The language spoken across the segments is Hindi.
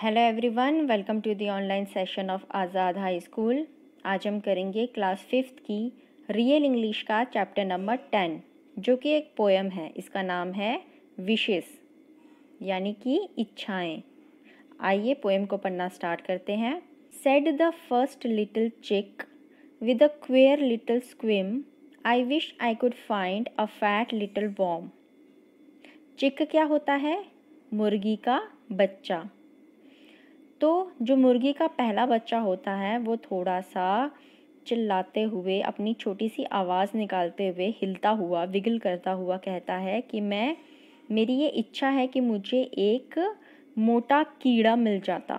Hello everyone welcome to the online session of Azad high school आज हम करेंगे क्लास फिफ्थ की रियल इंग्लिश का चैप्टर नंबर टेन जो कि एक पोएम है इसका नाम है विशेस यानी कि इच्छाएं आइए पोएम को पढ़ना स्टार्ट करते हैं said the first little chick with a queer little squeak I wish I could find a fat little worm chick क्या होता है मुर्गी का बच्चा तो जो मुर्गी का पहला बच्चा होता है वो थोड़ा सा चिल्लाते हुए अपनी छोटी सी आवाज़ निकालते हुए हिलता हुआ विगल करता हुआ कहता है कि मैं मेरी ये इच्छा है कि मुझे एक मोटा कीड़ा मिल जाता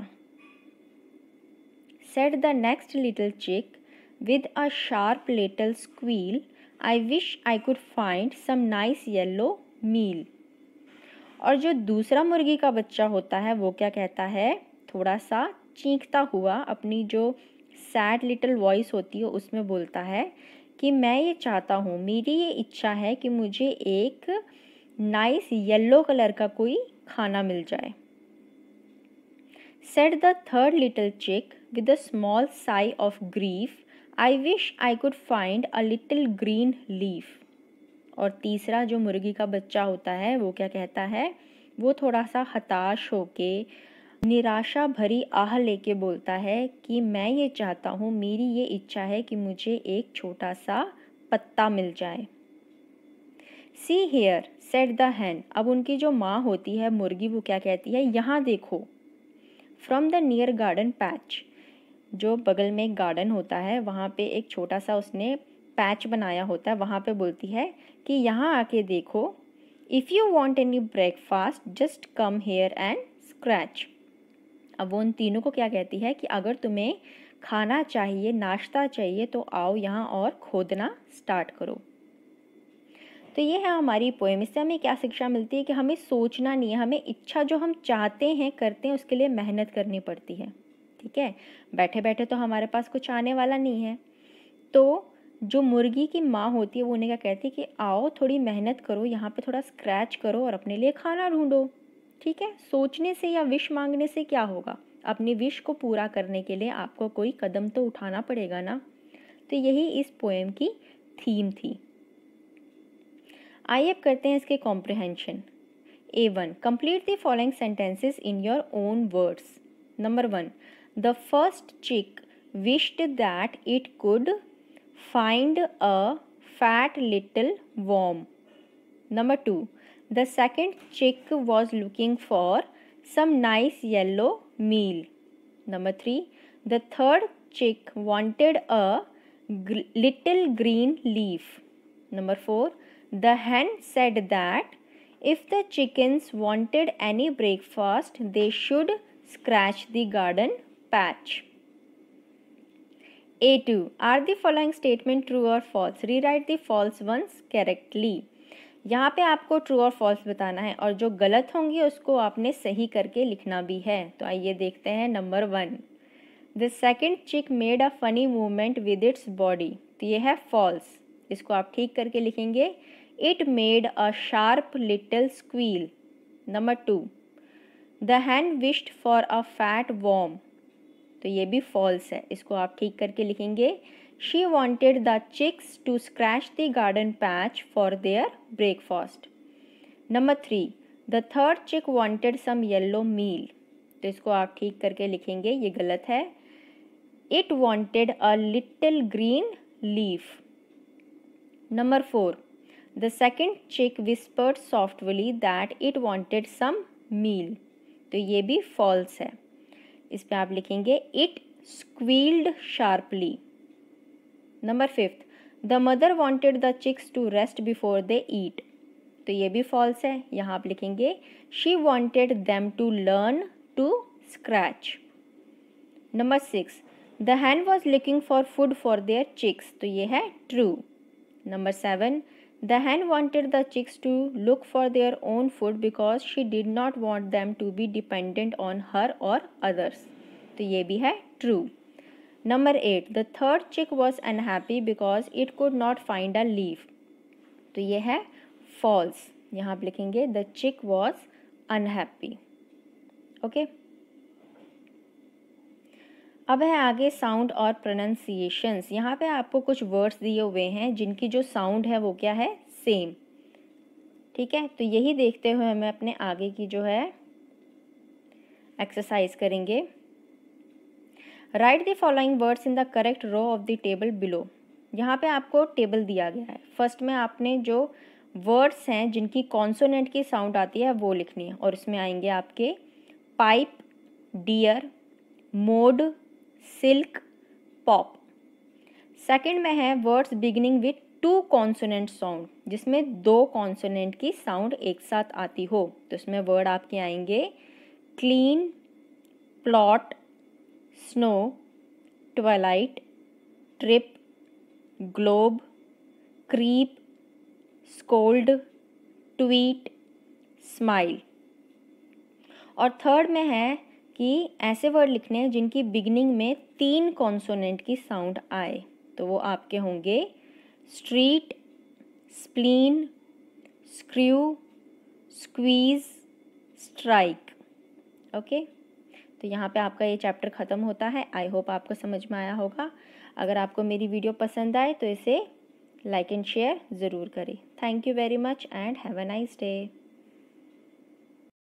said the next little chick with a sharp little squeal I wish I could find some nice yellow meal और जो दूसरा मुर्गी का बच्चा होता है वो क्या कहता है थोड़ा सा चीखता हुआ अपनी जो सैड लिटिल वॉइस होती है उसमें बोलता है कि मैं ये चाहता हूँ मेरी ये इच्छा है कि मुझे एक नाइस येलो कलर का कोई खाना मिल जाए said the third little chick with a small sigh of grief I wish I could find a little green leaf और तीसरा जो मुर्गी का बच्चा होता है वो क्या कहता है वो थोड़ा सा हताश होके निराशा भरी आह लेके बोलता है कि मैं ये चाहता हूँ मेरी ये इच्छा है कि मुझे एक छोटा सा पत्ता मिल जाए see here said the hen अब उनकी जो माँ होती है मुर्गी वो क्या कहती है यहाँ देखो from the near garden patch जो बगल में एक गार्डन होता है वहाँ पे एक छोटा सा उसने पैच बनाया होता है वहाँ पे बोलती है कि यहाँ आके देखो if you want any breakfast just come here and scratch अब वो उन तीनों को क्या कहती है कि अगर तुम्हें खाना चाहिए नाश्ता चाहिए तो आओ यहाँ और खोदना स्टार्ट करो तो ये है हमारी पोएम इससे हमें क्या शिक्षा मिलती है कि हमें सोचना नहीं है हमें इच्छा जो हम चाहते हैं करते हैं उसके लिए मेहनत करनी पड़ती है ठीक है बैठे बैठे तो हमारे पास कुछ आने वाला नहीं है तो जो मुर्गी की माँ होती है वो उन्हें क्या कहती है कि आओ थोड़ी मेहनत करो यहाँ पे थोड़ा स्क्रैच करो और अपने लिए खाना ढूंढो ठीक है सोचने से या विश मांगने से क्या होगा अपनी विश को पूरा करने के लिए आपको कोई कदम तो उठाना पड़ेगा ना तो यही इस पोएम की थीम थी आइए अब करते हैं इसके comprehension A one complete the following sentences in your own words number one the first chick wished that it could find a fat little worm number two The second chick was looking for some nice yellow meal. Number three, the third chick wanted a gr little green leaf. Number four, the hen said that if the chickens wanted any breakfast, they should scratch the garden patch. A2. Are the following statement true or false? Rewrite the false ones correctly. यहाँ पे आपको ट्रू और फॉल्स बताना है और जो गलत होंगी उसको आपने सही करके लिखना भी है तो आइए देखते हैं number one the second chick made a funny movement with its body तो ये है फॉल्स इसको आप ठीक करके लिखेंगे it made a sharp little squeal number two the hen wished for a fat worm तो ये भी फॉल्स है इसको आप ठीक करके लिखेंगे she wanted the chicks to scratch the garden patch for their breakfast. Number three the third chick wanted some yellow meal तो इसको आप ठीक करके लिखेंगे ये गलत है it wanted a little green leaf number four the second chick whispered softly that it wanted some meal तो ये भी फॉल्स है इस पर आप लिखेंगे it squealed sharply number fifth the mother wanted the chicks to rest before they eat तो ये भी फॉल्स है यहाँ आप लिखेंगे she wanted them to learn to scratch number six the hen was looking for food for their chicks तो ये है true number seven the hen wanted the chicks to look for their own food because she did not want them to be dependent on her और अदर्स तो ये भी है true number eight the third chick was unhappy because it could not find a leaf तो ये है फॉल्स यहाँ आप लिखेंगे द चिक वॉज अनहैप्पी ओके अब है आगे साउंड और प्रोनाउंसिएशंस यहाँ पे आपको कुछ वर्ड्स दिए हुए हैं जिनकी जो साउंड है वो क्या है सेम ठीक है तो यही देखते हुए हमें अपने आगे की जो है एक्सरसाइज करेंगे write the following words in the correct row of the table below यहाँ पे आपको टेबल दिया गया है फर्स्ट में आपने जो वर्ड्स हैं जिनकी कॉन्सोनेंट की साउंड आती है वो लिखनी है और इसमें आएंगे आपके pipe deer mode silk pop second में है words beginning with two consonant sound जिसमें दो कॉन्सोनेंट की साउंड एक साथ आती हो तो इसमें वर्ड आपके आएंगे clean plot snow twilight trip globe creep scold tweet smile और थर्ड में है कि ऐसे वर्ड लिखने हैं जिनकी बिगनिंग में तीन कॉन्सोनेंट की साउंड आए तो वो आपके होंगे street spleen screw squeeze strike okay तो यहाँ पे आपका ये चैप्टर ख़त्म होता है आई होप आपको समझ में आया होगा अगर आपको मेरी वीडियो पसंद आए तो इसे लाइक एंड शेयर ज़रूर करें thank you very much and have a nice day